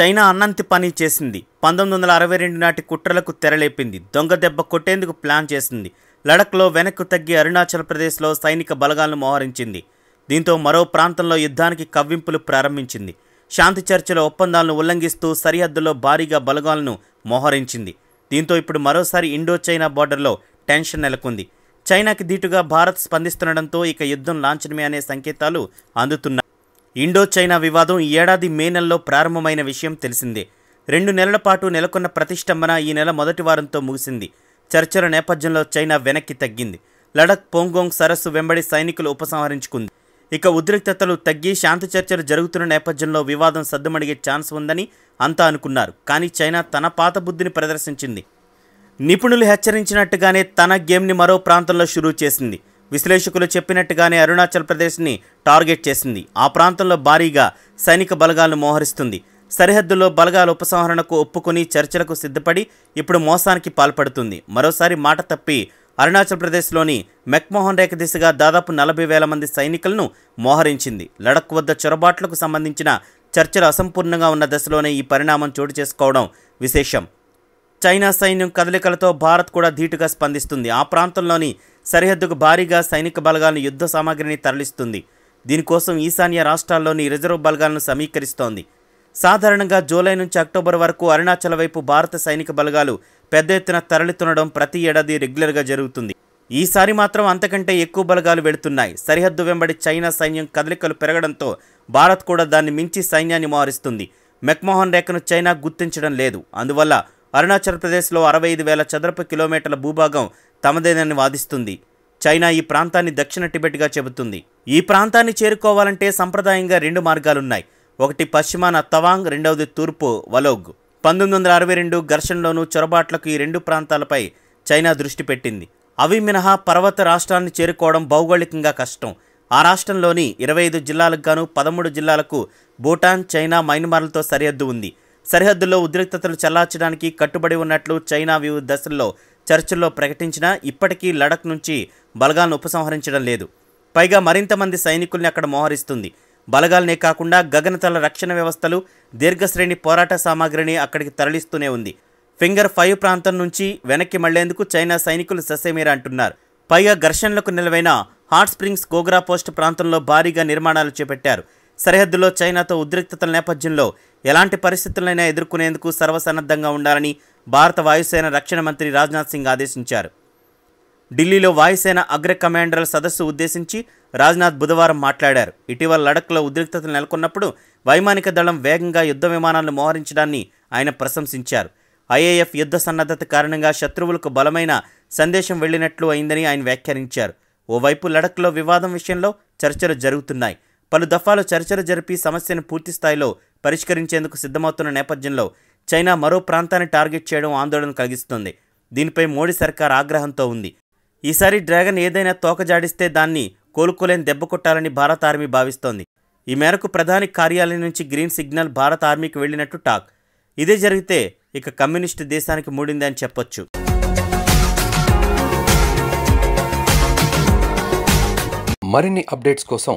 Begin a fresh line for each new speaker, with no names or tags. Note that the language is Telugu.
చైనా అన్నంతి పని చేసింది పంతొమ్మిది వందల అరవై రెండు నాటి కుట్రలకు తెరలేపింది దొంగ దెబ్బ కొట్టేందుకు ప్లాన్ చేసింది లడఖ్లో వెనక్కు తగ్గి అరుణాచల్ ప్రదేశ్లో సైనిక బలగాలను మోహరించింది దీంతో మరో ప్రాంతంలో యుద్ధానికి కవ్వింపులు ప్రారంభించింది శాంతి చర్చల ఒప్పందాలను ఉల్లంఘిస్తూ సరిహద్దులో భారీగా బలగాలను మోహరించింది దీంతో ఇప్పుడు మరోసారి ఇండో చైనా బార్డర్లో టెన్షన్ నెలకొంది చైనాకి దీటుగా భారత్ స్పందిస్తుండటంతో ఇక యుద్ధం లాంఛనమే అనే సంకేతాలు అందుతున్నాయి ఇండో చైనా వివాదం ఈ ఏడాది మే నెలలో ప్రారంభమైన విషయం తెలిసిందే రెండు నెలల పాటు నెలకొన్న ప్రతిష్టంభన ఈ నెల మొదటి వారంతో ముగిసింది చర్చల నేపథ్యంలో చైనా వెనక్కి తగ్గింది లడక్ పోంగోంగ్ సరస్సు వెంబడి సైనికులు ఉపసంహరించుకుంది ఇక ఉద్రిక్తతలు తగ్గి శాంతి చర్చలు జరుగుతున్న నేపథ్యంలో వివాదం సద్దుమడిగే ఛాన్స్ ఉందని అంతా అనుకున్నారు కానీ చైనా తన పాత బుద్ధిని ప్రదర్శించింది నిపుణులు హెచ్చరించినట్టుగానే తన గేమ్ని మరో ప్రాంతంలో షురూ చేసింది విశ్లేషకులు చెప్పినట్టుగానే అరుణాచల్ ప్రదేశ్ని టార్గెట్ చేసింది ఆ ప్రాంతంలో భారీగా సైనిక బలగాలను మోహరిస్తుంది సరిహద్దులో బలగాల ఉపసంహరణకు ఒప్పుకుని చర్చలకు సిద్ధపడి ఇప్పుడు మోసానికి పాల్పడుతుంది మరోసారి మాట తప్పి అరుణాచల్ ప్రదేశ్లోని మెక్మోహన్ రేఖ దిశగా దాదాపు నలభై వేల మంది సైనికులను మోహరించింది లడక్ వద్ద చొరబాట్లకు సంబంధించిన చర్చలు అసంపూర్ణంగా ఉన్న దశలోనే ఈ పరిణామం చోటు చేసుకోవడం విశేషం చైనా సైన్యం కదలికలతో భారత్ కూడా ధీటుగా స్పందిస్తుంది ఆ ప్రాంతంలోని సరిహద్దుకు భారీగా సైనిక బలగాలను యుద్ధ సామాగ్రిని తరలిస్తుంది దీనికోసం ఈశాన్య రాష్ట్రాల్లోని రిజర్వ్ బలగాలను సమీకరిస్తోంది సాధారణంగా జూలై నుంచి అక్టోబర్ వరకు అరుణాచల్ వైపు భారత సైనిక బలగాలు పెద్ద ఎత్తున తరలితుండడం ప్రతి ఏడాది రెగ్యులర్గా జరుగుతుంది ఈసారి మాత్రం అంతకంటే ఎక్కువ బలగాలు వెళుతున్నాయి సరిహద్దు వెంబడి చైనా సైన్యం కదలికలు పెరగడంతో భారత్ కూడా దాన్ని మించి సైన్యాన్ని మారుస్తుంది మెక్మోహన్ రేఖను చైనా గుర్తించడం లేదు అందువల్ల అరుణాచల్ ప్రదేశ్లో అరవై ఐదు వేల చదరపు కిలోమీటర్ల భూభాగం తమదేనని వాదిస్తుంది చైనా ఈ ప్రాంతాన్ని దక్షిణ టిబెట్గా చెబుతుంది ఈ ప్రాంతాన్ని చేరుకోవాలంటే సంప్రదాయంగా రెండు మార్గాలున్నాయి ఒకటి పశ్చిమాన తవాంగ్ రెండవది తూర్పు వలోగ్ పంతొమ్మిది వందల అరవై రెండు ఘర్షణలోనూ చొరబాట్లకు ఈ రెండు ప్రాంతాలపై చైనా దృష్టి పెట్టింది అవి మినహా పర్వత రాష్ట్రాన్ని చేరుకోవడం భౌగోళికంగా కష్టం ఆ రాష్ట్రంలోని ఇరవై ఐదు జిల్లాలకు గాను పదమూడు జిల్లాలకు భూటాన్ చైనా మైన్మార్లతో సరిహద్దు ఉంది సరిహద్దుల్లో ఉద్రిక్తతలు చల్లార్చడానికి కట్టుబడి ఉన్నట్లు చైనా వివిధ దశల్లో చర్చల్లో ప్రకటించినా ఇప్పటికీ లడక్ నుంచి బలగాలను ఉపసంహరించడం లేదు పైగా మరింత మంది సైనికుల్ని అక్కడ మోహరిస్తుంది బలగాలనే కాకుండా గగనతల రక్షణ వ్యవస్థలు దీర్ఘశ్రేణి పోరాట సామాగ్రిని అక్కడికి తరలిస్తూనే ఉంది ఫింగర్ ఫైవ్ ప్రాంతం నుంచి వెనక్కి మళ్లేందుకు చైనా సైనికులు ససేమీర అంటున్నారు పైగా ఘర్షణలకు నిలవైన హాట్ స్ప్రింగ్స్ గోగ్రా పోస్ట్ ప్రాంతంలో భారీగా నిర్మాణాలు చేపట్టారు సరిహద్దులో చైనాతో ఉద్రిక్తతల నేపథ్యంలో ఎలాంటి పరిస్థితులైనా ఎదుర్కొనేందుకు సర్వసన్నద్ధంగా ఉండాలని భారత వాయుసేన రక్షణ మంత్రి రాజ్నాథ్ సింగ్ ఆదేశించారు ఢిల్లీలో వాయుసేన అగ్ర కమాండర్ల సదస్సు ఉద్దేశించి రాజ్నాథ్ బుధవారం మాట్లాడారు ఇటీవల లడక్లో ఉద్రిక్తతలు నెలకొన్నప్పుడు వైమానిక దళం వేగంగా యుద్ధ విమానాలను మోహరించడాన్ని ఆయన ప్రశంసించారు ఐఏఎఫ్ యుద్ధ సన్నద్ధత కారణంగా శత్రువులకు బలమైన సందేశం వెళ్లినట్లు అయిందని ఆయన వ్యాఖ్యానించారు ఓవైపు లడఖ్లో వివాదం విషయంలో చర్చలు జరుగుతున్నాయి పలు దఫాలు చర్చలు జరిపి సమస్యను పూర్తిస్థాయిలో పరిష్కరించేందుకు సిద్ధమవుతున్న నేపథ్యంలో చైనా మరో ప్రాంతాన్ని టార్గెట్ చేయడం ఆందోళన కలిగిస్తుంది దీనిపై మోడీ సర్కార్ ఆగ్రహంతో ఉంది ఈసారి డ్రాగన్ ఏదైనా తోకజాడిస్తే దాన్ని కోలుకోలేని దెబ్బ కొట్టాలని భారత ఆర్మీ భావిస్తోంది ఈ మేరకు ప్రధాని కార్యాలయం నుంచి గ్రీన్ సిగ్నల్ భారత ఆర్మీకి వెళ్ళినట్టు టాక్ ఇదే జరిగితే ఇక కమ్యూనిస్టు దేశానికి మూడింది అని చెప్పొచ్చు మరిన్ని అప్డేట్స్ కోసం